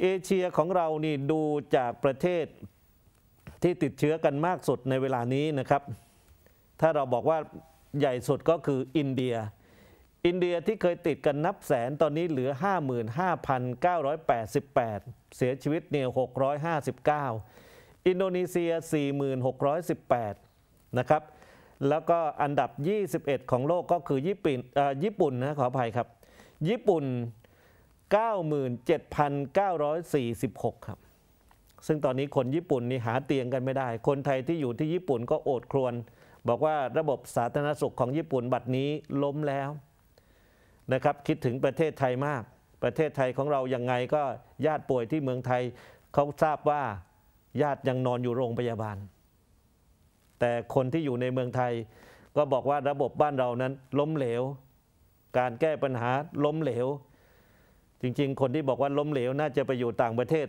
เอเชียของเรานี่ดูจากประเทศที่ติดเชื้อกันมากสุดในเวลานี้นะครับ ถ้าเราบอกว่าใหญ่สุดก็คืออินเดีย อินเดียที่เคยติดกันนับแสนตอนนี้เหลือ 55,988 เสียชีวิตเนี่ย659 อินโดนีเซีย 4,618นะครับแล้วก็อันดับ 21 ของโลกก็คือญี่ปุ่นญี่ปุ่นนะขออภัยครับ ญี่ปุ่น97,946 ครับ ซึ่งตอนนี้คนญี่ปุ่นนี่หาเตียงกันไม่ได้ คนไทยที่อยู่ที่ญี่ปุ่นก็โอดครวนบอกว่าระบบสาธารณสุขของญี่ปุ่นบัดนี้ล้มแล้วนะครับ คิดถึงประเทศไทยมาก ประเทศไทยของเรายังไงก็ญาติป่วยที่เมืองไทยเขาทราบว่าญาติยังนอนอยู่โรงพยาบาล แต่คนที่อยู่ในเมืองไทยก็บอกว่าระบบบ้านเรานั้น ล้มเหลว การแก้ปัญหาล้มเหลวจริงๆ คนที่บอกว่าล้มเหลวน่าจะไปอยู่ต่างประเทศ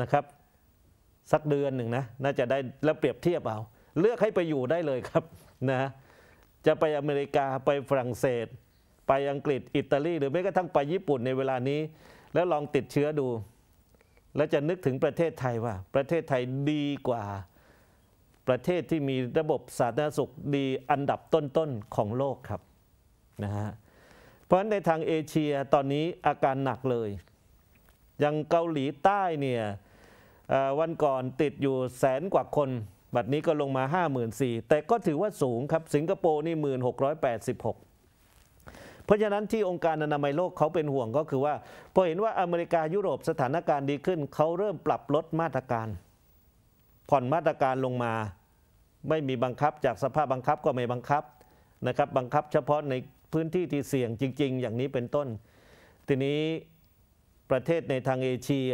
นะครับสักเดือนหนึ่งนะ น่าจะได้แล้วเปรียบเทียบเอา เลือกให้ไปอยู่ได้เลยครับนะ จะไปอเมริกาไปฝรั่งเศส ไปอังกฤษ อิตาลี หรือแม้กระทั่งไปญี่ปุ่นในเวลานี้ แล้วลองติดเชื้อดู แล้วจะนึกถึงประเทศไทยว่า ประเทศไทยดีกว่าประเทศที่มีระบบสาธารณสุขดีอันดับต้นๆของโลกครับนะฮะพราะฉะนั้นในทางเอเชียตอนนี้อาการหนักเลย อย่างเกาหลีใต้เนี่ยวันก่อนติดอยู่แสนกว่าคน บัดนี้ก็ลงมา 5 4 0 0 0แต่ก็ถือว่าสูงครับ สิงคโปร์นี่1686 เพราะฉะนั้นที่องค์การอนามัยโลกเขาเป็นห่วงก็คือว่าพอเห็นว่าอเมริกายุโรปสถานการณ์ดีขึ้น เขาเริ่มปรับลดมาตรการ ผ่อนมาตรการลงมาไม่มีบังคับจากสภาพบังคับก็ไม่บังคับนะครับบังคับเฉพาะในพื้นที่ที่เสี่ยงจริง ๆ อย่างนี้เป็นต้น ทีนี้ประเทศในทางเอเชีย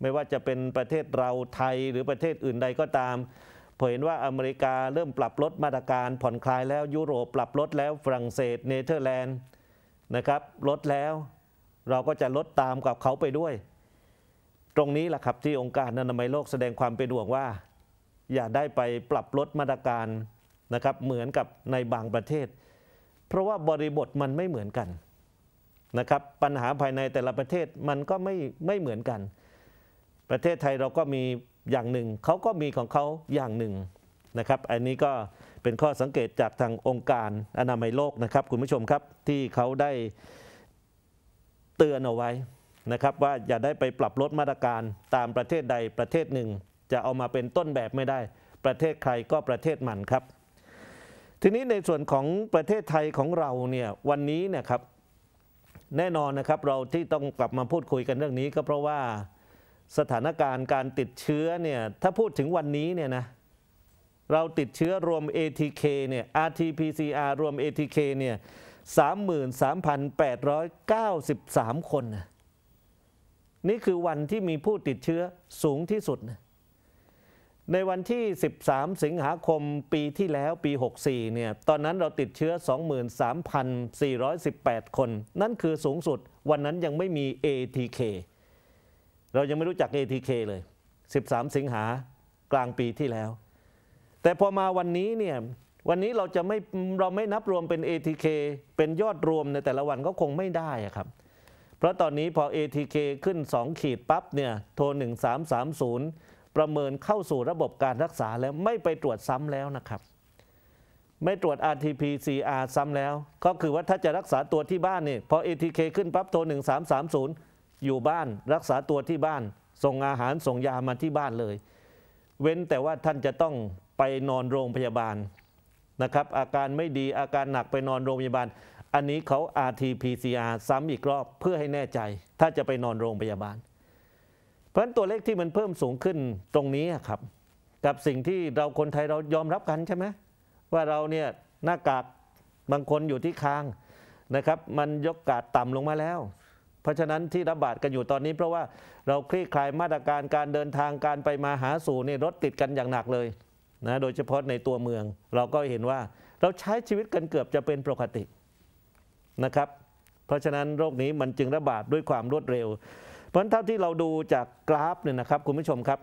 ไม่ว่าจะเป็นประเทศเราไทยหรือประเทศอื่นใดก็ตาม เผยเห็นว่าอเมริกาเริ่มปรับลดมาตรการ ผ่อนคลายแล้ว ยุโรปปรับลดแล้วฝรั่งเศสเนเธอร์แลนด์นะครับลดแล้วเราก็จะลดตามกับเขาไปด้วย ตรงนี้แหละครับที่องค์การานามัยโลกแสดงความเป็นห่วงว่า อย่าได้ไปปรับลดมาตรการนะครับเหมือนกับในบางประเทศเพราะว่าบริบทมันไม่เหมือนกันนะครับปัญหาภายในแต่ละประเทศมันก็ไม่ไม่เหมือนกัน ประเทศไทยเราก็มีอย่างหนึ่งเขาก็มีของเขาอย่างหนึ่งนะครับ อันนี้ก็เป็นข้อสังเกตจากทางองค์การอนามัยโลกนะครับ คุณผู้ชมครับที่เขาได้เตือนเอาไว้นะครับ ว่าอย่าได้ไปปรับลดมาตรการตามประเทศใดประเทศหนึ่ง จะเอามาเป็นต้นแบบไม่ได้ ประเทศใครก็ประเทศมันครับทีนี้ในส่วนของประเทศไทยของเราเนี่ยวันนี้นะครับแน่นอนนะครับเราที่ต้องกลับมาพูดคุยกันเรื่องนี้ ก็เพราะว่าสถานการณ์การติดเชื้อเนี่ยถ้าพูดถึงวันนี้เนี่ยนะเราติดเชื้อรวม ATK เนี่ย RT-PCR รวม ATK เนี่ย33,893คนนะนี่คือวันที่มีผู้ติดเชื้อสูงที่สุดนะในวันที่ 13 สิงหาคม ปีที่แล้ว ปี 64 เนี่ย ตอนนั้นเราติดเชื้อ 23,418 คน นั่นคือสูงสุด วันนั้นยังไม่มี ATK เรายังไม่รู้จัก ATK เลย 13 สิงหา กลางปีที่แล้ว แต่พอมาวันนี้ เนี่ย วันนี้เราจะไม่ เราไม่นับรวมเป็น ATK เป็นยอดรวมในแต่ละวันก็คงไม่ได้ครับ เพราะตอนนี้พอ ATK ขึ้น 2 ขีดปั๊บ เนี่ย โทร 1330ประเมินเข้าสู่ระบบการรักษาแล้วไม่ไปตรวจซ้ำแล้วนะครับ ไม่ตรวจ RT-PCR ซ้ำแล้ว ก็คือว่าถ้าจะรักษาตัวที่บ้านนี่พอ ATK ขึ้นปั๊บโทร1330อยู่บ้านรักษาตัวที่บ้านส่งอาหารส่งยามาที่บ้านเลย เว้นแต่ว่าท่านจะต้องไปนอนโรงพยาบาลนะครับอาการไม่ดีอาการหนักไปนอนโรงพยาบาล อันนี้เขา RT-PCR ซ้ำอีกรอบเพื่อให้แน่ใจ ถ้าจะไปนอนโรงพยาบาลพราะฉะนั้นตัวเลขที่มันเพิ่มสูงขึ้นตรงนี้ครับกับสิ่งที่เราคนไทยเรายอมรับกันใช่ไหมว่าเราเนี่ยหน้ากากบางคนอยู่ที่คางนะครับมันยกกาดต่ำลงมาแล้ว เพราะฉะนั้นที่ระบาดกันอยู่ตอนนี้เพราะว่าเราคลี่คลายมาตรการการเดินทางการไปมาหาสู่นี่รถติดกันอย่างหนักเลยนะโดยเฉพาะในตัวเมืองเราก็เห็นว่าเราใช้ชีวิตกันเกือบจะเป็นปกตินะครับ เพราะฉะนั้นโรคนี้มันจึงระบาดด้วยความรวดเร็วเพราะเท่าที่เราดูจากกราฟเนี่ยนะครับคุณผู้ชมครับ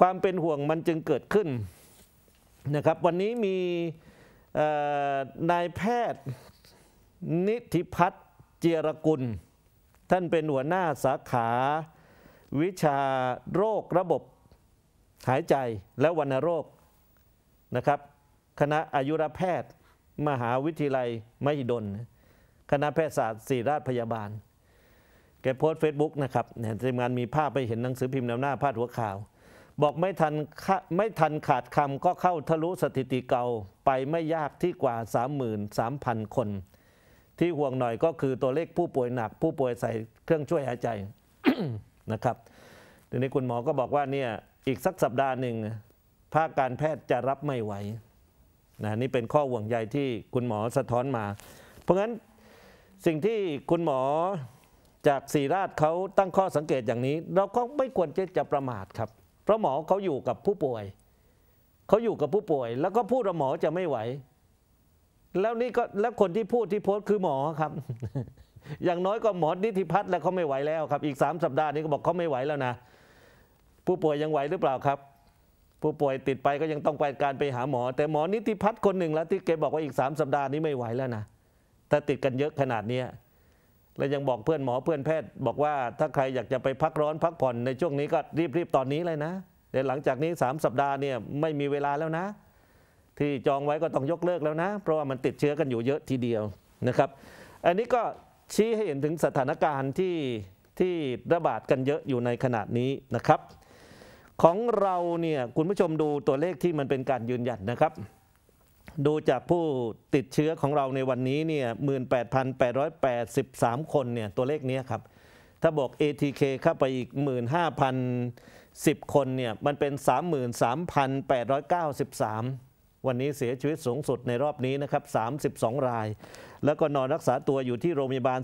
ความเป็นห่วงมันจึงเกิดขึ้นนะครับวันนี้มีนายแพทย์นิติพัฒน์เจรกุล ท่านเป็นหัวหน้าสาขา วิชาโรคระบบหายใจและวัณโรคนะครับคณะอายุรแพทย์มหาวิทยาลัยมหิดลคณะแพทยศาสตร์ศิริราชพยาบาลกโพสเฟซบุ๊กนะครับเทีมงานมีภาพไปเห็นหนังสือพิมพ์นำหน้าพาดหัวข่าว บอกไม่ทันไม่ทันขาดคำก็เข้าทะลุสถิติเก่าไปไม่ยากที่กว่า33,000คน ที่ห่วงหน่อยก็คือตัวเลขผู้ป่วยหนักผู้ป่วยใส่เครื่องช่วยหายใจนะครับทีนี้คุณหมอก็บอกว่าเนี่ยอีกสักสัปดาห์หนึ่งภาคการแพทย์จะรับไม่ไหวนะนี่เป็นข้อห่วงใยที่คุณหมอสะท้อนมา เพราะงั้นสิ่งที่คุณหมอจากศรีราชเขาตั้งข้อสังเกตอย่างนี้ เราก็ไม่ควรจะจะประมาทครับ เพราะหมอเขาอยู่กับผู้ป่วยเขาอยู่กับผู้ป่วย แล้วก็พูดว่าหมอจะไม่ไหว แล้วนี่ก็แล้วคนที่พูดที่โพสต์คือหมอครับ อย่างน้อยก็หมอนิติพัฒน์แล้วเขาไม่ไหวแล้วครับ อีกสามสัปดาห์นี้ก็บอกเขาไม่ไหวแล้วนะผู้ป่วยยังไหวหรือเปล่าครับ ผู้ป่วยติดไปก็ยังต้องไปการไปหาหมอแต่หมอนิติพัฒน์คนหนึ่งแล้ว ที่เกบอกว่าอีกสามสัปดาห์นี้ไม่ไหวแล้วนะแต่ติดกันเยอะขนาดเนี้และยังบอกเพื่อนหมอเพื่อนแพทย์ บอกว่าถ้าใครอยากจะไปพักร้อนพักผ่อนในช่วงนี้ก็รีบๆตอนนี้เลยนะเดี๋ยวหลังจากนี้ 3 สัปดาห์เนี่ยไม่มีเวลาแล้วนะ ที่จองไว้ก็ต้องยกเลิกแล้วนะ เพราะว่ามันติดเชื้อกันอยู่เยอะทีเดียวนะครับ อันนี้ก็ชี้ให้เห็นถึงสถานการณ์ที่ที่ระบาดกันเยอะอยู่ในขนาดนี้นะครับ ของเราเนี่ยคุณผู้ชมดูตัวเลขที่มันเป็นการยืนยันนะครับดูจากผู้ติดเชื้อของเราในวันนี้เนี่ย18,883 คนเนี่ยตัวเลขนี้ครับถ้าบอก ATK เข้าไปอีก 15,010 คนเนี่ยมันเป็น 33,893 วันนี้เสียชีวิตสูงสุดในรอบนี้นะครับ32 รายแล้วก็นอนรักษาตัวอยู่ที่โรงพยาบาล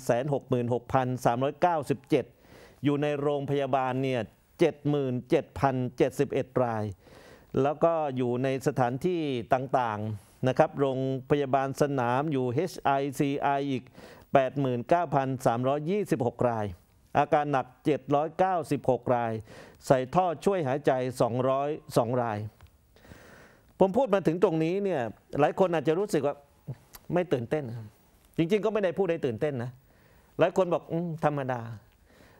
166,397อยู่ในโรงพยาบาลเนี่ย77,071 ราย แล้วก็อยู่ในสถานที่ต่างๆนะครับโรงพยาบาลสนามอยู่ HICI อีก 89,326ราย อาการหนัก796รายใส่ท่อช่วยหายใจ202ราย ผมพูดมาถึงตรงนี้เนี่ยหลายคนอาจจะรู้สึกว่าไม่ตื่นเต้น จริงๆก็ไม่ได้พูดได้ตื่นเต้นนะหลายคนบอกอธรรมดา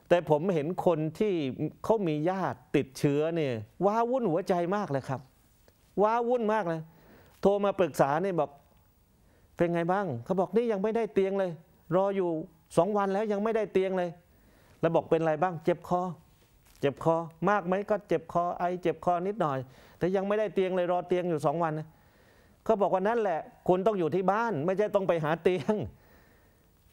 แต่ผมเห็นคนที่เขามีญาติติดเชื้อเนี่ยว้าวุ่นหัวใจมากเลยครับว้าวุ่นมากเลยโทรมาปรึกษาเนี่ยบอกเป็นไงบ้าง เขาบอกนี่ยังไม่ได้เตียงเลย รออยู่สองวันแล้วยังไม่ได้เตียงเลยแล้วบอกเป็นอะไรบ้าง เจ็บคอเจ็บคอมากไหมก็เจ็บคอไอเจ็บคอนิดหน่อย แต่ยังไม่ได้เตียงเลยรอเตียงอยู่สองวันเขาบอกว่านั่นแหละคุณต้องอยู่ที่บ้านไม่ใช่ต้องไปหาเตียง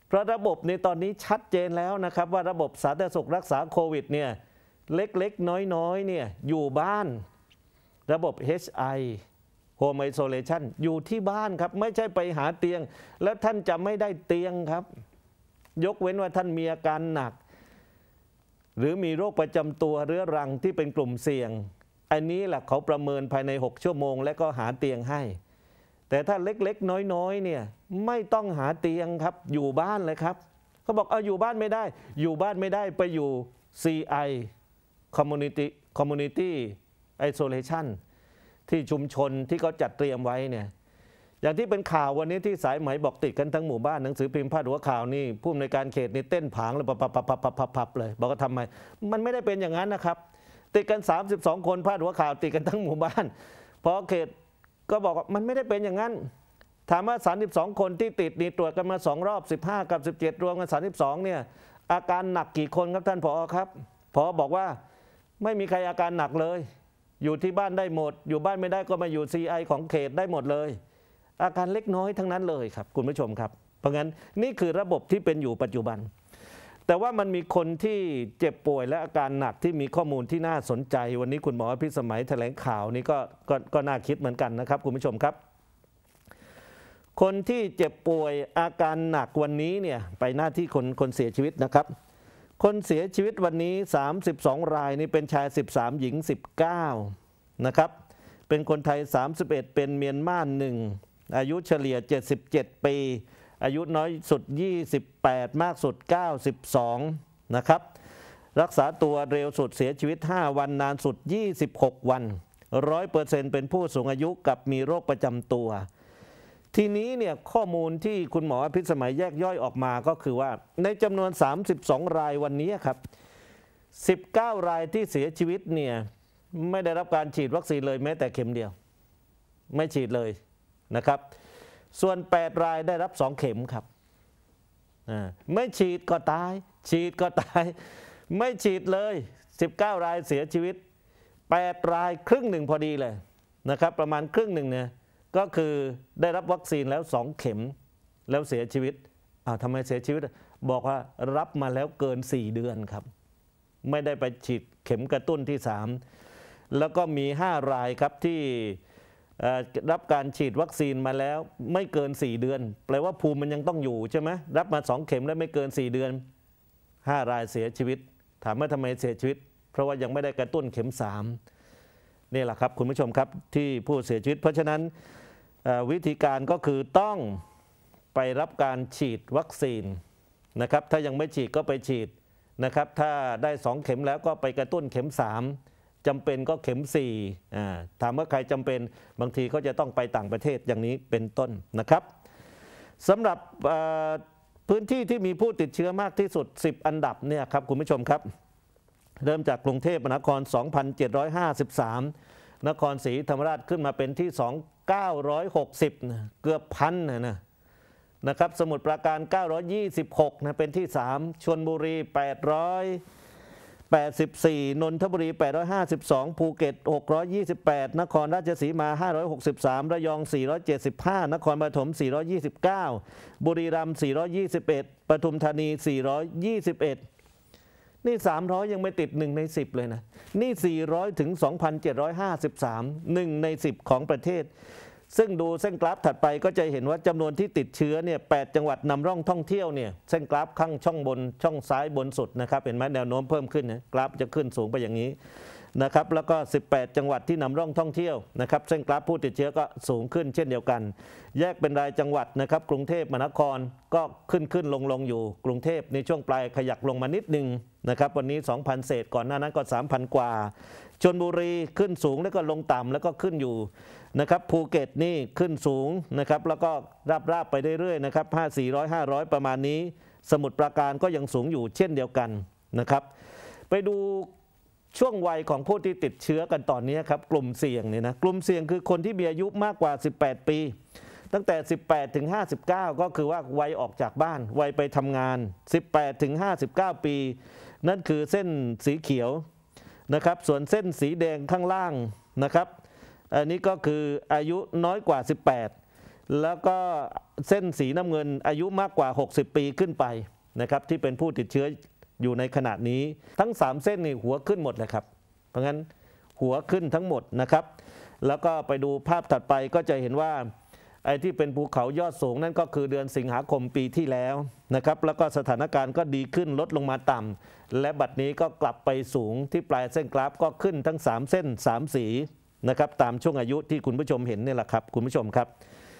เพราะระบบในตอนนี้ชัดเจนแล้วนะครับว่าระบบสาธารณสุขรักษาโควิดเนี่ยเล็กๆน้อยๆเนี่ยอยู่บ้าน ระบบ HI โฮมไอโซเลชันอยู่ที่บ้านครับไม่ใช่ไปหาเตียง แล้วท่านจะไม่ได้เตียงครับ ยกเว้นว่าท่านมีอาการหนัก หรือมีโรคประจำตัวเรื้อรังที่เป็นกลุ่มเสี่ยงอันนี้แหละเขาประเมินภายใน 6 ชั่วโมง และก็หาเตียงให้ แต่ถ้าเล็กๆน้อยๆเนี่ยไม่ต้องหาเตียงครับอยู่บ้านเลยครับเขาบอกเอาอยู่บ้านไม่ได้อยู่บ้านไม่ได้ไปอยู่ CI Community Community Isolation ที่ชุมชนที่เขาจัดเตรียมไว้เนี่ยอย่างที่เป็นข่าววันนี้ที่สายไหมบอกติดกันทั้งหมู่บ้านหนังสือพิมพ์พาดหัวข่าวนี่ผู้อำนวยการเขตนี่เต้นผางเลยปับปับปับปับปับปับเลย บอกว่าทำไมมันไม่ได้เป็นอย่างนั้นนะครับ ติดกัน 32 คนพาดหัวข่าวติดกันทั้งหมู่บ้านพอเขตก็บอกว่ามันไม่ได้เป็นอย่างนั้นถามว่า32คนที่ติดนี่ตรวจกันมา2รอบ15 กับ 17 รวมกัน32เนี่ยอาการหนักกี่คนครับท่านผอครับผอบอกว่าไม่มีใครอาการหนักเลยอยู่ที่บ้านได้หมด อยู่บ้านไม่ได้ก็มาอยู่ CI ของเขตได้หมดเลย อาการเล็กน้อยทั้งนั้นเลยครับ คุณผู้ชมครับ เพราะงั้นนี่คือระบบที่เป็นอยู่ปัจจุบัน แต่ว่ามันมีคนที่เจ็บป่วย และอาการหนักที่มีข้อมูลที่น่าสนใจ วันนี้คุณหมอพิสมัยแถลงข่าวนี้ก็กก็น่าคิดเหมือนกันนะครับ คุณผู้ชมครับ คนที่เจ็บป่วยอาการหนักวันนี้เนี่ยไปหน้าที่คนคนเสียชีวิตนะครับคนเสียชีวิตวันนี้ 32 รายนี่เป็นชาย 13 หญิง 19 นะครับ เป็นคนไทย 31 เป็นเมียนมาหนึ่งอายุเฉลี่ย 77 ปี อายุน้อยสุด 28 มากสุด 92 นะครับ รักษาตัวเร็วสุดเสียชีวิต 5 วันนานสุด 26 วัน 100%เป็นผู้สูงอายุกับมีโรคประจำตัวทีนี้เนี่ยข้อมูลที่คุณหมอพิสมัยแยกย่อยออกมาก็คือว่าในจำนวน 32 รายวันนี้ครับ 19 รายที่เสียชีวิตเนี่ยไม่ได้รับการฉีดวัคซีนเลยแม้แต่เข็มเดียว ไม่ฉีดเลยนะครับ ส่วน 8 รายได้รับ 2 เข็มครับไม่ฉีดก็ตาย ฉีดก็ตาย ไม่ฉีดเลย 19 รายเสียชีวิต 8 รายครึ่งหนึ่งพอดีเลยนะครับประมาณครึ่งหนึ่งเนี่ยก็คือได้รับวัคซีนแล้วสองเข็มแล้วเสียชีวิตอ้าวทำไมเสียชีวิตบอกว่ารับมาแล้วเกิน 4 เดือนครับ ไม่ได้ไปฉีดเข็มกระตุ้นที่ 3 แล้วก็มี 5 รายครับที่รับการฉีดวัคซีนมาแล้วไม่เกิน 4 เดือน แปลว่าภูมิมันยังต้องอยู่ใช่ไหมรับมา 2 เข็มแล้วไม่เกิน 4 เดือน 5 รายเสียชีวิตถามว่าทำไมเสียชีวิต เพราะว่ายังไม่ได้กระตุ้นเข็ม3นี่แหละครับ คุณผู้ชมครับที่ผู้เสียชีวิต เพราะฉะนั้นวิธีการก็คือต้องไปรับการฉีดวัคซีนนะครับ ถ้ายังไม่ฉีดก็ไปฉีดนะครับ ถ้าได้ 2 เข็มแล้วก็ไปกระตุ้นเข็ม 3 จำเป็นก็เข็ม4อ่าถามว่าใครจำเป็น บางทีก็จะต้องไปต่างประเทศอย่างนี้เป็นต้นนะครับสำหรับพื้นที่ที่มีผู้ติดเชื้อมากที่สุด 10 อันดับเนี่ยครับคุณผู้ชมครับ เริ่มจากกรุงเทพมหานคร2,753นครศรีธรรมราชขึ้นมาเป็นที่960นะเกือบพันนะนะนะครับสมุดประการ 926นะเป็นที่ 3ชนบุรี884นนทบุรี 852 ภูเก็ต628 นครราชสีมา 563 ระยอง 475 นครปฐม429 บุรีรัมย์421ปทุมธานี 421นี่300 ยังไม่ติด1ใน10 เลยนะนี่ 400ถึง2,753 1ใน10 ของประเทศ ซึ่งดูเส้นกราฟถัดไปก็จะเห็นว่าจำนวนที่ติดเชื้อเนี่ย8จังหวัดนำร่องท่องเที่ยวเนี่ยเส้นกราฟข้างช่องบนช่องซ้ายบนสุดนะครับเห็นไหมแนวโน้มเพิ่มขึ้นนะกราฟจะขึ้นสูงไปอย่างนี้นะครับแล้วก็ 18 จังหวัดที่นำร่องท่องเที่ยวนะครับเส้นกราฟผู้ติดเชื้อก็สูงขึ้นเช่นเดียวกัน แยกเป็นรายจังหวัดนะครับกรุงเทพมหานครก็ขึ้นขึ้นลงลงอยู่กรุงเทพในช่วงปลายขยับลงมานิดหนึ่งนะครับวันนี้ 2,000เศษก่อนหน้านั้นก็ 3,000 กว่าชนบุรีขึ้นสูงแล้วก็ลงต่ำแล้วก็ขึ้นอยู่นะครับภูเก็ตนี่ขึ้นสูงนะครับแล้วก็ราบราบไปเรื่อยๆนะครับ 5 400 500 ประมาณนี้ สมุทรปราการก็ยังสูงอยู่ เช่นเดียวกันนะครับไปดูช่วงวัยของผู้ที่ติดเชื้อกันตอนนี้ครับกลุ่มเสี่ยงเนี่ยนะกลุ่มเสี่ยงคือคนที่มีอายุมากกว่า 18 ปี ตั้งแต่ 18 ถึง 59 ก็คือว่าวัยออกจากบ้านวัยไปทำงาน 18 ถึง 59 ปี นั่นคือเส้นสีเขียวนะครับส่วนเส้นสีแดงข้างล่างนะครับอันนี้ก็คืออายุน้อยกว่า 18 แล้วก็เส้นสีน้ำเงินอายุมากกว่า 60 ปีขึ้นไปนะครับที่เป็นผู้ติดเชื้ออยู่ในขณะนี้ทั้ง 3 เส้นนี่หัวขึ้นหมดเลยครับ เพราะงั้นหัวขึ้นทั้งหมดนะครับแล้วก็ไปดูภาพถัดไปก็จะเห็นว่าไอ้ที่เป็นภูเขายอดสูงนั่นก็คือเดือนสิงหาคมปีที่แล้วนะครับแล้วก็สถานการณ์ก็ดีขึ้นลดลงมาต่ำและบัดนี้ก็กลับไปสูงที่ปลายเส้นกราฟก็ขึ้นทั้ง 3 เส้น 3 สีนะครับตามช่วงอายุที่คุณผู้ชมเห็นนี่แหละครับ คุณผู้ชมครับ